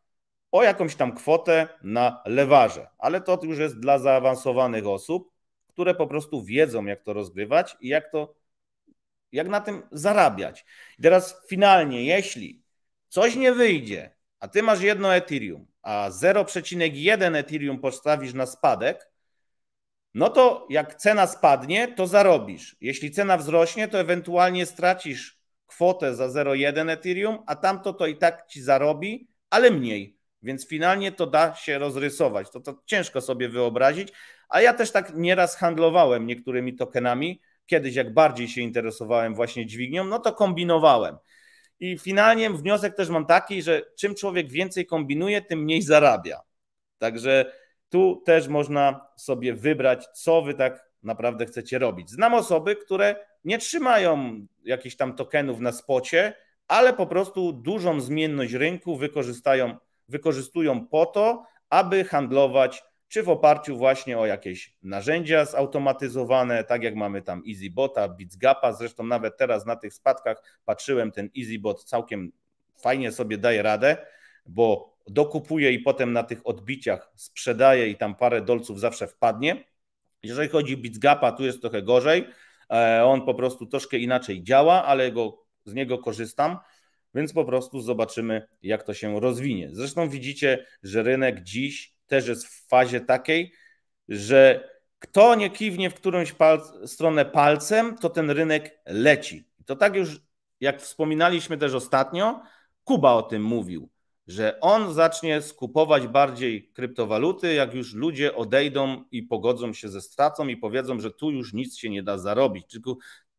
o jakąś tam kwotę na lewarze, ale to już jest dla zaawansowanych osób, które po prostu wiedzą jak to rozgrywać i jak to jak na tym zarabiać. I teraz finalnie, jeśli coś nie wyjdzie, a ty masz jedno Ethereum, a 0,1 Ethereum postawisz na spadek, no to jak cena spadnie, to zarobisz. Jeśli cena wzrośnie, to ewentualnie stracisz kwotę za 0,1 Ethereum, a tamto to i tak ci zarobi, ale mniej. Więc finalnie to da się rozrysować. To, to ciężko sobie wyobrazić. A ja też tak nieraz handlowałem niektórymi tokenami. Kiedyś, jak bardziej się interesowałem właśnie dźwignią, no to kombinowałem. I finalnie wniosek też mam taki, że czym człowiek więcej kombinuje, tym mniej zarabia. Także tu też można sobie wybrać, co wy tak naprawdę chcecie robić. Znam osoby, które nie trzymają jakichś tam tokenów na spocie, ale po prostu dużą zmienność rynku wykorzystają, wykorzystują po to, aby handlować czy w oparciu właśnie o jakieś narzędzia zautomatyzowane, tak jak mamy tam EasyBota, BitsGapa, zresztą nawet teraz na tych spadkach patrzyłem, ten EasyBot całkiem fajnie sobie daje radę, bo dokupuje i potem na tych odbiciach sprzedaje i tam parę dolców zawsze wpadnie. Jeżeli chodzi o BitsGapa, tu jest trochę gorzej, e, on po prostu troszkę inaczej działa, ale go, z niego korzystam więc po prostu zobaczymy, jak to się rozwinie. Zresztą widzicie, że rynek dziś też jest w fazie takiej, że kto nie kiwnie w którąś stronę palcem, to ten rynek leci. To tak już jak wspominaliśmy też ostatnio, Kuba o tym mówił, że on zacznie skupować bardziej kryptowaluty, jak już ludzie odejdą i pogodzą się ze stratą i powiedzą, że tu już nic się nie da zarobić,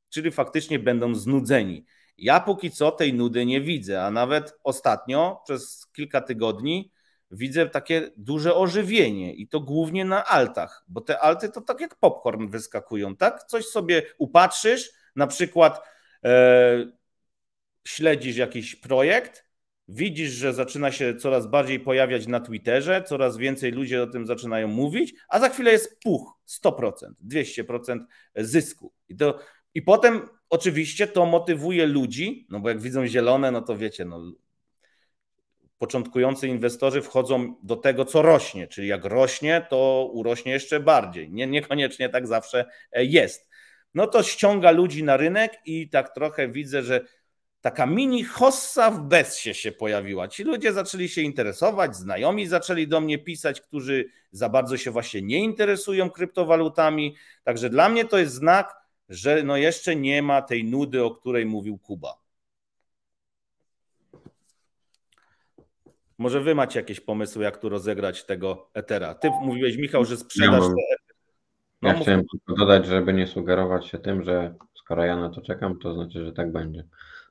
czyli faktycznie będą znudzeni. Ja póki co tej nudy nie widzę, a nawet ostatnio przez kilka tygodni widzę takie duże ożywienie i to głównie na altach, bo te alty to tak jak popcorn wyskakują, tak? Coś sobie upatrzysz, na przykład e, śledzisz jakiś projekt, widzisz, że zaczyna się coraz bardziej pojawiać na Twitterze, coraz więcej ludzi o tym zaczynają mówić, a za chwilę jest puch 100%, 200% zysku. I, to, I potem oczywiście to motywuje ludzi, no bo jak widzą zielone, no to wiecie, no początkujący inwestorzy wchodzą do tego, co rośnie, czyli jak rośnie, to urośnie jeszcze bardziej. Nie, niekoniecznie tak zawsze e, jest. No to ściąga ludzi na rynek i tak trochę widzę, że taka mini hossa w bezsie się pojawiła. Ci ludzie zaczęli się interesować, znajomi zaczęli do mnie pisać, którzy za bardzo się właśnie nie interesują kryptowalutami. Także dla mnie to jest znak, że no jeszcze nie ma tej nudy, o której mówił Kuba. Może wy macie jakieś pomysły, jak tu rozegrać tego Etera. Ty mówiłeś, Michał, że sprzedasz ja No, ja chciałem dodać, żeby nie sugerować się tym, że skoro ja na to czekam, to znaczy, że tak będzie.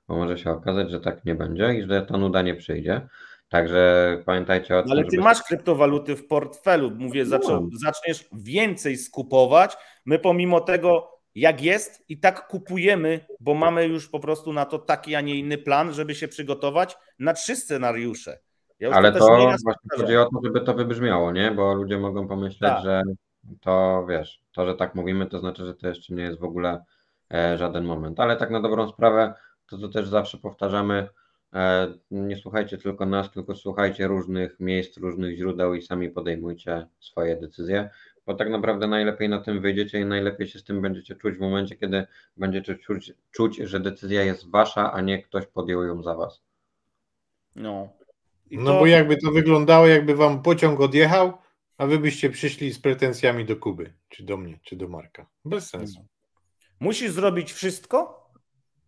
Bo może się okazać, że tak nie będzie i że ta nuda nie przyjdzie. Także pamiętajcie o no, tym. Ale ty żeby... masz kryptowaluty w portfelu. Mówię, no. zaczą, zaczniesz więcej skupować. My pomimo tego, jak jest, i tak kupujemy, bo mamy już po prostu na to taki, a nie inny plan, żeby się przygotować na trzy scenariusze. Ja Ale to, to właśnie chodzi o to, żeby to wybrzmiało, nie? Bo ludzie mogą pomyśleć, tak. że to wiesz, to, że tak mówimy, to znaczy, że to jeszcze nie jest w ogóle e, żaden moment. Ale tak na dobrą sprawę, to co też zawsze powtarzamy, e, nie słuchajcie tylko nas, tylko słuchajcie różnych miejsc, różnych źródeł i sami podejmujcie swoje decyzje, bo tak naprawdę najlepiej na tym wyjdziecie i najlepiej się z tym będziecie czuć w momencie, kiedy będziecie czuć, czuć że decyzja jest wasza, a nie ktoś podjął ją za was. No, i no to... bo jakby to wyglądało, jakby wam pociąg odjechał, a wy byście przyszli z pretensjami do Kuby, czy do mnie, czy do Marka. Bez no. sensu. Musisz zrobić wszystko,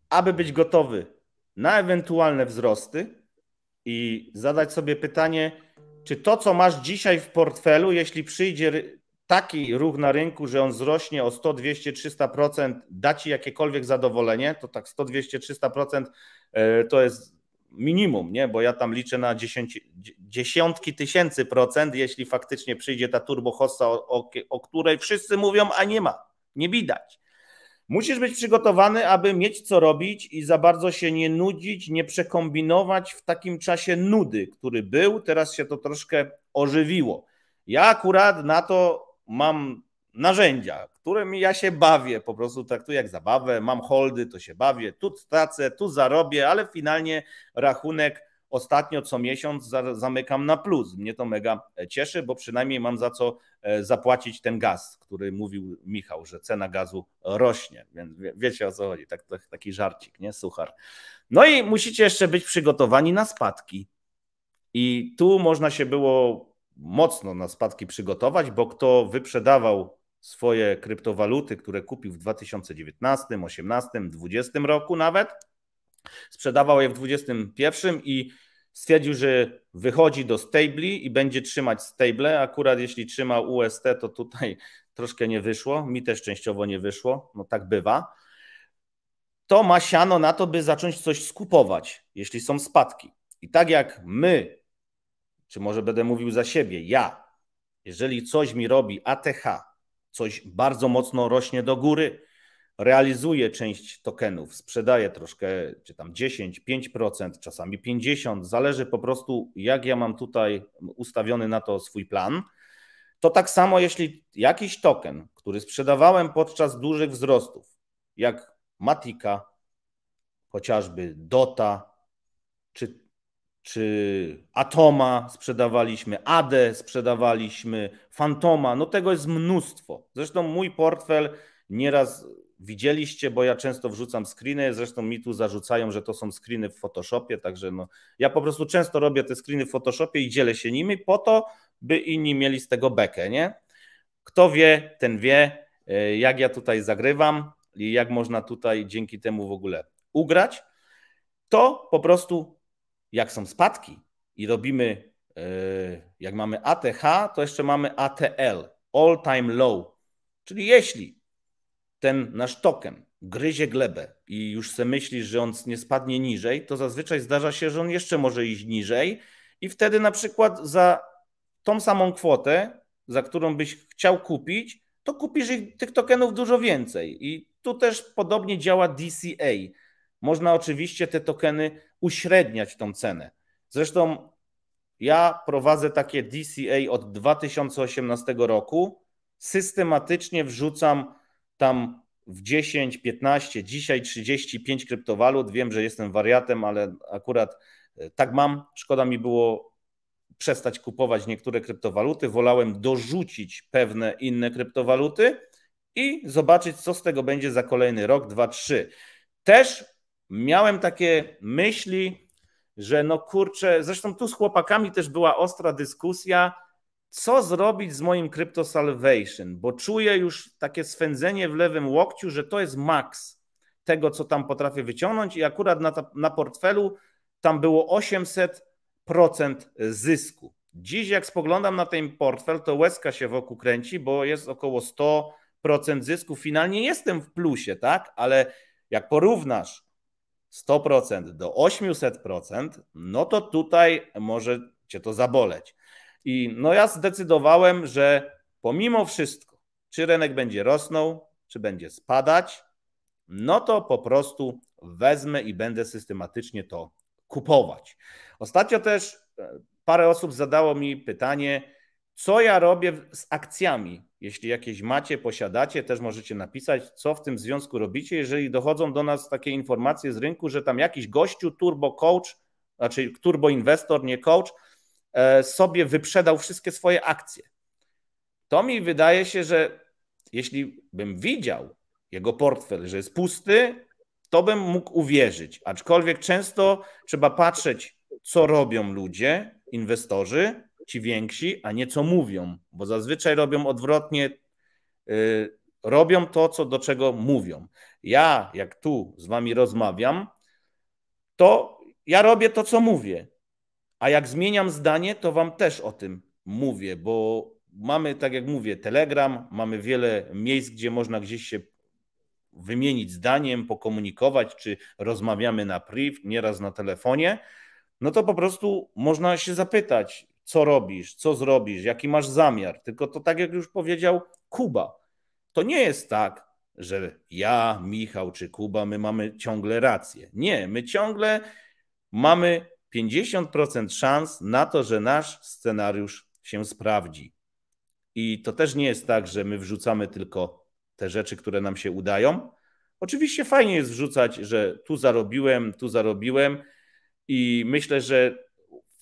aby być gotowy na ewentualne wzrosty i zadać sobie pytanie, czy to, co masz dzisiaj w portfelu, jeśli przyjdzie taki ruch na rynku, że on wzrośnie o 100, 200, 300%, da ci jakiekolwiek zadowolenie, to tak 100, 200, 300% to jest minimum, nie? bo ja tam liczę na dziesiątki tysięcy procent, jeśli faktycznie przyjdzie ta turbohossa, o, o, o której wszyscy mówią, a nie ma, nie widać. Musisz być przygotowany, aby mieć co robić i za bardzo się nie nudzić, nie przekombinować w takim czasie nudy, który był, teraz się to troszkę ożywiło. Ja akurat na to mam narzędzia, którymi ja się bawię, po prostu traktuję jak zabawę, mam holdy, to się bawię, tu stracę, tu zarobię, ale finalnie rachunek ostatnio co miesiąc zamykam na plus. Mnie to mega e, cieszy, bo przynajmniej mam za co e, zapłacić ten gaz, który mówił Michał, że cena gazu rośnie, więc wiecie o co chodzi, tak, tak, taki żarcik, nie, suchar. No i musicie jeszcze być przygotowani na spadki. I tu można się było mocno na spadki przygotować, bo kto wyprzedawał swoje kryptowaluty, które kupił w 2019, 2018, 2020 roku nawet, sprzedawał je w 2021 i stwierdził, że wychodzi do stabli i będzie trzymać stable. Akurat jeśli trzymał UST, to tutaj troszkę nie wyszło. Mi też częściowo nie wyszło, no tak bywa. To ma siano na to, by zacząć coś skupować, jeśli są spadki. I tak jak my, czy może będę mówił za siebie, ja, jeżeli coś mi robi ATH, coś bardzo mocno rośnie do góry, realizuje część tokenów, sprzedaje troszkę, czy tam 10, 5%, czasami 50%, zależy po prostu, jak ja mam tutaj ustawiony na to swój plan. To tak samo, jeśli jakiś token, który sprzedawałem podczas dużych wzrostów, jak Matika, chociażby Dota, czy czy Atoma sprzedawaliśmy, ADE sprzedawaliśmy, Fantoma, no tego jest mnóstwo. Zresztą mój portfel nieraz widzieliście, bo ja często wrzucam screeny, zresztą mi tu zarzucają, że to są screeny w Photoshopie, także no, ja po prostu często robię te screeny w Photoshopie i dzielę się nimi po to, by inni mieli z tego bekę, nie? Kto wie, ten wie, e, jak ja tutaj zagrywam i jak można tutaj dzięki temu w ogóle ugrać, to po prostu jak są spadki i robimy, e, jak mamy ATH, to jeszcze mamy ATL, all time low. Czyli jeśli ten nasz token gryzie glebę i już se myślisz, że on nie spadnie niżej, to zazwyczaj zdarza się, że on jeszcze może iść niżej i wtedy na przykład za tą samą kwotę, za którą byś chciał kupić, to kupisz ich, tych tokenów dużo więcej. I tu też podobnie działa DCA. Można oczywiście te tokeny uśredniać tą cenę. Zresztą ja prowadzę takie DCA od 2018 roku. Systematycznie wrzucam tam w 10, 15, dzisiaj 35 kryptowalut. Wiem, że jestem wariatem, ale akurat e, tak mam. Szkoda mi było przestać kupować niektóre kryptowaluty. Wolałem dorzucić pewne inne kryptowaluty i zobaczyć, co z tego będzie za kolejny rok, dwa, trzy. Też miałem takie myśli, że no kurczę, zresztą tu z chłopakami też była ostra dyskusja, co zrobić z moim Crypto Salvation, bo czuję już takie swędzenie w lewym łokciu, że to jest maks tego, co tam potrafię wyciągnąć i akurat na, ta, na portfelu tam było 800% zysku. Dziś jak spoglądam na ten portfel, to łezka się wokół kręci, bo jest około 100% zysku. Finalnie jestem w plusie, tak? Ale jak porównasz 100% do 800%, no to tutaj może cię to zaboleć. I no ja zdecydowałem, że pomimo wszystko, czy rynek będzie rosnął, czy będzie spadać, no to po prostu wezmę i będę systematycznie to kupować. Ostatnio też e, parę osób zadało mi pytanie, co ja robię z akcjami jeśli jakieś macie, posiadacie, też możecie napisać, co w tym związku robicie, jeżeli dochodzą do nas takie informacje z rynku, że tam jakiś gościu, turbo coach, znaczy turbo inwestor, nie coach, e, sobie wyprzedał wszystkie swoje akcje. To mi wydaje się, że jeśli bym widział jego portfel, że jest pusty, to bym mógł uwierzyć. Aczkolwiek często trzeba patrzeć, co robią ludzie, inwestorzy, ci więksi, a nie co mówią, bo zazwyczaj robią odwrotnie, yy, robią to, co do czego mówią. Ja, jak tu z wami rozmawiam, to ja robię to, co mówię. A jak zmieniam zdanie, to wam też o tym mówię, bo mamy, tak jak mówię, Telegram, mamy wiele miejsc, gdzie można gdzieś się wymienić zdaniem, pokomunikować, czy rozmawiamy na priv, nieraz na telefonie, no to po prostu można się zapytać, co robisz, co zrobisz, jaki masz zamiar. Tylko to tak jak już powiedział Kuba, to nie jest tak, że ja, Michał czy Kuba, my mamy ciągle rację. Nie, my ciągle mamy 50% szans na to, że nasz scenariusz się sprawdzi. I to też nie jest tak, że my wrzucamy tylko te rzeczy, które nam się udają. Oczywiście fajnie jest wrzucać, że tu zarobiłem, tu zarobiłem, i myślę, że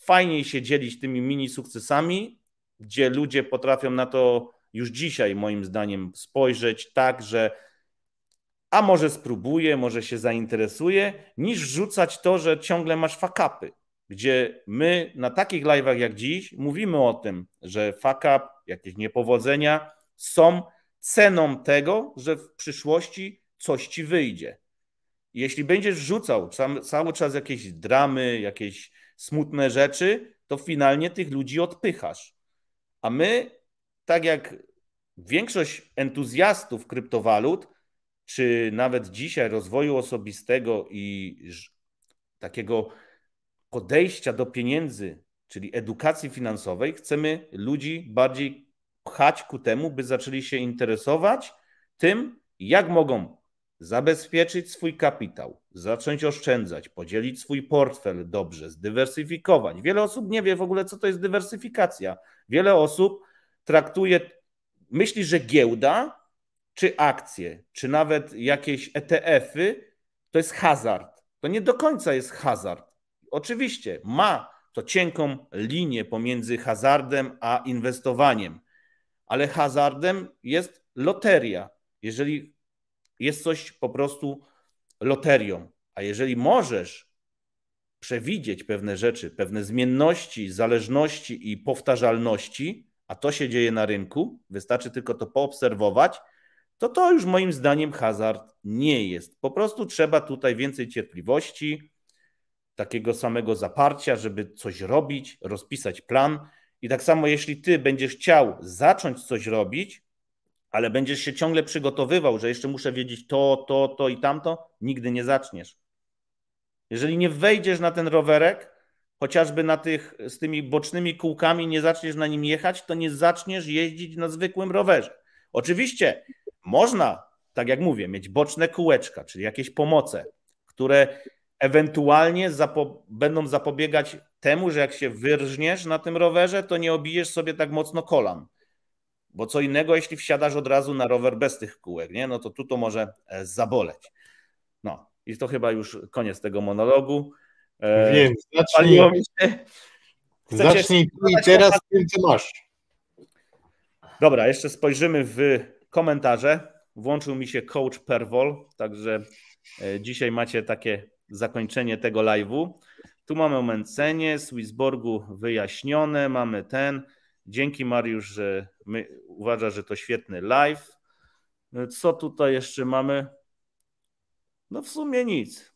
fajniej się dzielić tymi mini sukcesami, gdzie ludzie potrafią na to już dzisiaj, moim zdaniem, spojrzeć tak, że a może spróbuję, może się zainteresuje, niż rzucać to, że ciągle masz fakapy. Gdzie my na takich live'ach jak dziś mówimy o tym, że fakap, jakieś niepowodzenia są ceną tego, że w przyszłości coś ci wyjdzie. Jeśli będziesz rzucał cały czas jakieś dramy, jakieś smutne rzeczy, to finalnie tych ludzi odpychasz. A my, tak jak większość entuzjastów kryptowalut, czy nawet dzisiaj rozwoju osobistego i takiego podejścia do pieniędzy, czyli edukacji finansowej, chcemy ludzi bardziej pchać ku temu, by zaczęli się interesować tym, jak mogą zabezpieczyć swój kapitał, zacząć oszczędzać, podzielić swój portfel dobrze, zdywersyfikować. Wiele osób nie wie w ogóle, co to jest dywersyfikacja. Wiele osób traktuje, myśli, że giełda, czy akcje, czy nawet jakieś ETF-y to jest hazard. To nie do końca jest hazard. Oczywiście ma to cienką linię pomiędzy hazardem a inwestowaniem, ale hazardem jest loteria. Jeżeli jest coś po prostu loterią. A jeżeli możesz przewidzieć pewne rzeczy, pewne zmienności, zależności i powtarzalności, a to się dzieje na rynku, wystarczy tylko to poobserwować, to to już moim zdaniem hazard nie jest. Po prostu trzeba tutaj więcej cierpliwości, takiego samego zaparcia, żeby coś robić, rozpisać plan. I tak samo, jeśli ty będziesz chciał zacząć coś robić, ale będziesz się ciągle przygotowywał, że jeszcze muszę wiedzieć to, to, to i tamto, nigdy nie zaczniesz. Jeżeli nie wejdziesz na ten rowerek, chociażby na tych z tymi bocznymi kółkami, nie zaczniesz na nim jechać, to nie zaczniesz jeździć na zwykłym rowerze. Oczywiście można, tak jak mówię, mieć boczne kółeczka, czyli jakieś pomoce, które ewentualnie zapo będą zapobiegać temu, że jak się wyrżniesz na tym rowerze, to nie obijesz sobie tak mocno kolan. Bo co innego, jeśli wsiadasz od razu na rower bez tych kółek, nie? no to tu to może e, zaboleć. No i to chyba już koniec tego monologu. E, Wiem, zacznij. Zacznij teraz z tym, co masz. Dobra, jeszcze spojrzymy w komentarze. Włączył mi się coach Perwol, także e, dzisiaj macie takie zakończenie tego live'u. Tu mamy Męcenie, Swissborgu wyjaśnione, mamy ten. Dzięki Mariusz, że my, uważa, że to świetny live. Co tutaj jeszcze mamy? No w sumie nic.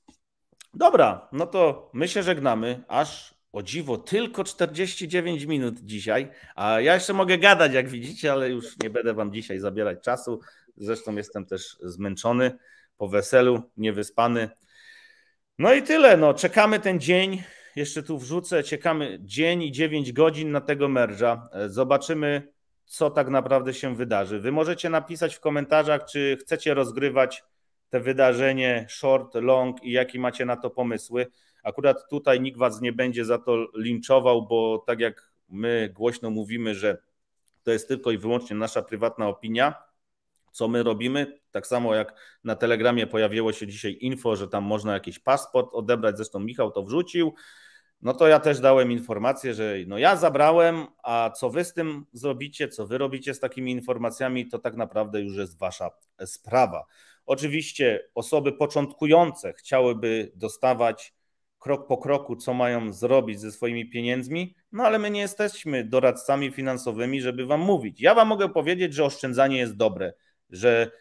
Dobra, no to my się żegnamy. Aż o dziwo, tylko 49 minut dzisiaj. A ja jeszcze mogę gadać, jak widzicie, ale już nie będę wam dzisiaj zabierać czasu. Zresztą jestem też zmęczony po weselu, niewyspany. No i tyle. No, czekamy ten dzień jeszcze tu wrzucę, ciekamy dzień i 9 godzin na tego merża. E, zobaczymy, co tak naprawdę się wydarzy. Wy możecie napisać w komentarzach, czy chcecie rozgrywać te wydarzenie short, long i jakie macie na to pomysły. Akurat tutaj nikt was nie będzie za to linczował, bo tak jak my głośno mówimy, że to jest tylko i wyłącznie nasza prywatna opinia, co my robimy. Tak samo jak na Telegramie pojawiło się dzisiaj info, że tam można jakiś paszport odebrać, zresztą Michał to wrzucił. No to ja też dałem informację, że no ja zabrałem, a co wy z tym zrobicie, co wy robicie z takimi informacjami, to tak naprawdę już jest wasza sprawa. Oczywiście osoby początkujące chciałyby dostawać krok po kroku, co mają zrobić ze swoimi pieniędzmi, no ale my nie jesteśmy doradcami finansowymi, żeby wam mówić. Ja wam mogę powiedzieć, że oszczędzanie jest dobre że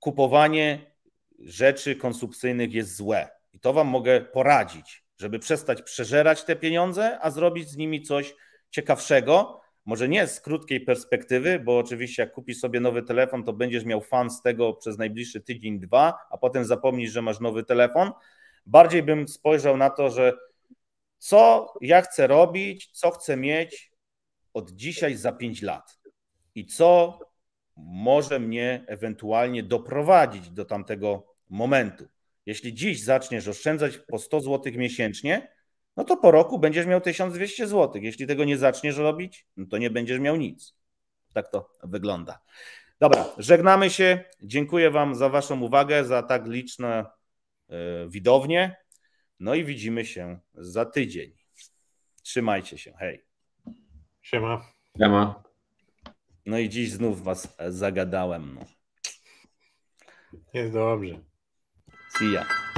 kupowanie rzeczy konsumpcyjnych jest złe. I to Wam mogę poradzić, żeby przestać przeżerać te pieniądze, a zrobić z nimi coś ciekawszego. Może nie z krótkiej perspektywy, bo oczywiście jak kupisz sobie nowy telefon, to będziesz miał fan z tego przez najbliższy tydzień, dwa, a potem zapomnisz, że masz nowy telefon. Bardziej bym spojrzał na to, że co ja chcę robić, co chcę mieć od dzisiaj za pięć lat i co może mnie ewentualnie doprowadzić do tamtego momentu. Jeśli dziś zaczniesz oszczędzać po 100 zł miesięcznie, no to po roku będziesz miał 1200 zł. Jeśli tego nie zaczniesz robić, no to nie będziesz miał nic. Tak to wygląda. Dobra, żegnamy się. Dziękuję Wam za Waszą uwagę, za tak liczne e, widownie. No i widzimy się za tydzień. Trzymajcie się. Hej. Siema. Siema. No i dziś znów was e, zagadałem. No. Jest dobrze. See ya.